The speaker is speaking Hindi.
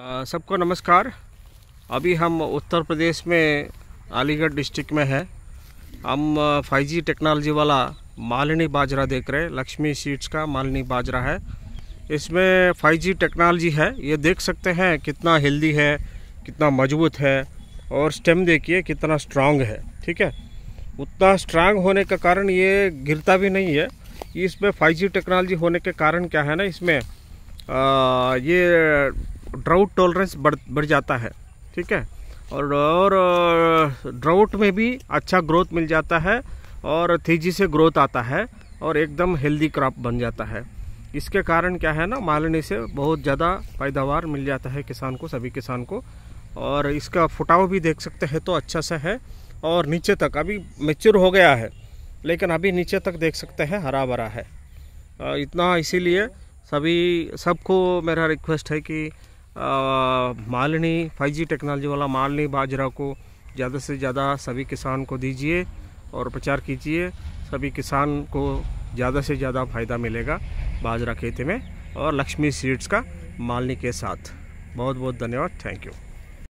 सबको नमस्कार अभी हम उत्तर प्रदेश में अलीगढ़ डिस्ट्रिक्ट में है हम 5G टेक्नोलॉजी वाला मालिनी बाजरा देख रहे हैं लक्ष्मी सीड्स का मालिनी बाजरा है इसमें 5G टेक्नोलॉजी है ये देख सकते हैं कितना हेल्दी है कितना मजबूत है और स्टेम देखिए कितना स्ट्रांग है ठीक है उतना स्ट्रांग होने का कारण ये गिरता भी नहीं है इसमें 5G टेक्नोलॉजी होने के कारण क्या है ना इसमें आ, ये ड्राउट टॉलरेंस बढ़ बढ़ जाता है ठीक है और और ड्राउट में भी अच्छा ग्रोथ मिल जाता है और तेजी से ग्रोथ आता है और एकदम हेल्दी क्रॉप बन जाता है इसके कारण क्या है ना मालनी से बहुत ज़्यादा पैदावार मिल जाता है किसान को सभी किसान को और इसका फुटाव भी देख सकते हैं तो अच्छा सा है और नीचे तक अभी मेच्योर हो गया है लेकिन अभी नीचे तक देख सकते हैं हरा भरा है इतना इसीलिए सभी सबको मेरा रिक्वेस्ट है कि मालिनी फाइव जी टेक्नोलॉजी वाला मालनी बाजरा को ज़्यादा से ज़्यादा सभी किसान को दीजिए और प्रचार कीजिए सभी किसान को ज़्यादा से ज़्यादा फ़ायदा मिलेगा बाजरा खेती में और लक्ष्मी सीड्स का मालनी के साथ बहुत बहुत धन्यवाद थैंक यू